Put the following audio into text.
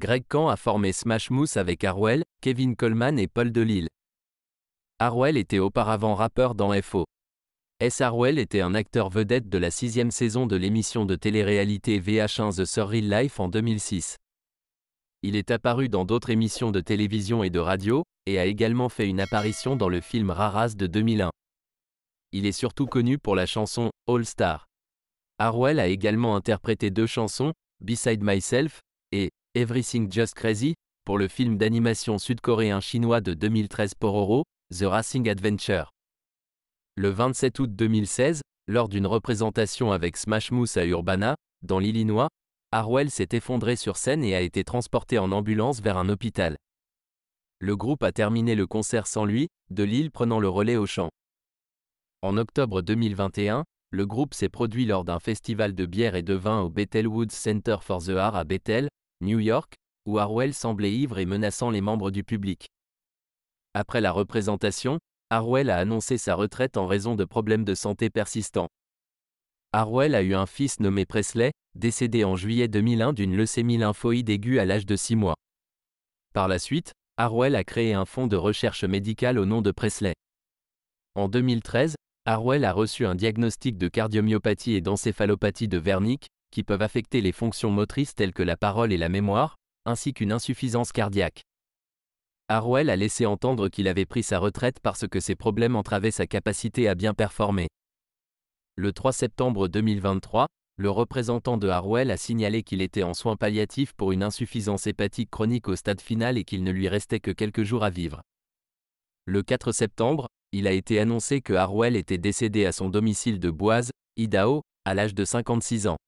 Greg Camp a formé Smash Mouth avec Harwell, Kevin Coleman et Paul Delille. Harwell était auparavant rappeur dans FO. S. Harwell était un acteur vedette de la sixième saison de l'émission de télé-réalité VH1 The Surreal Life en 2006. Il est apparu dans d'autres émissions de télévision et de radio, et a également fait une apparition dans le film Raras de 2001. Il est surtout connu pour la chanson All Star. Harwell a également interprété deux chansons, Beside Myself et Everything Just Crazy, pour le film d'animation sud-coréen-chinois de 2013 Pororo, The Racing Adventure. Le 27 août 2016, lors d'une représentation avec Smash Mouth à Urbana, dans l'Illinois, Harwell s'est effondré sur scène et a été transporté en ambulance vers un hôpital. Le groupe a terminé le concert sans lui, de Lille prenant le relais au chant. En octobre 2021, le groupe s'est produit lors d'un festival de bière et de vin au Woods Center for the Art à Bethel, New York, où Harwell semblait ivre et menaçant les membres du public. Après la représentation, Harwell a annoncé sa retraite en raison de problèmes de santé persistants. Harwell a eu un fils nommé Presley, décédé en juillet 2001 d'une leucémie lymphoïde aiguë à l'âge de 6 mois. Par la suite, Harwell a créé un fonds de recherche médicale au nom de Presley. En 2013, Harwell a reçu un diagnostic de cardiomyopathie et d'encéphalopathie de Wernicke, qui peuvent affecter les fonctions motrices telles que la parole et la mémoire, ainsi qu'une insuffisance cardiaque. Harwell a laissé entendre qu'il avait pris sa retraite parce que ses problèmes entravaient sa capacité à bien performer. Le 3 septembre 2023, le représentant de Harwell a signalé qu'il était en soins palliatifs pour une insuffisance hépatique chronique au stade final et qu'il ne lui restait que quelques jours à vivre. Le 4 septembre, il a été annoncé que Harwell était décédé à son domicile de Boise, Idaho, à l'âge de 56 ans.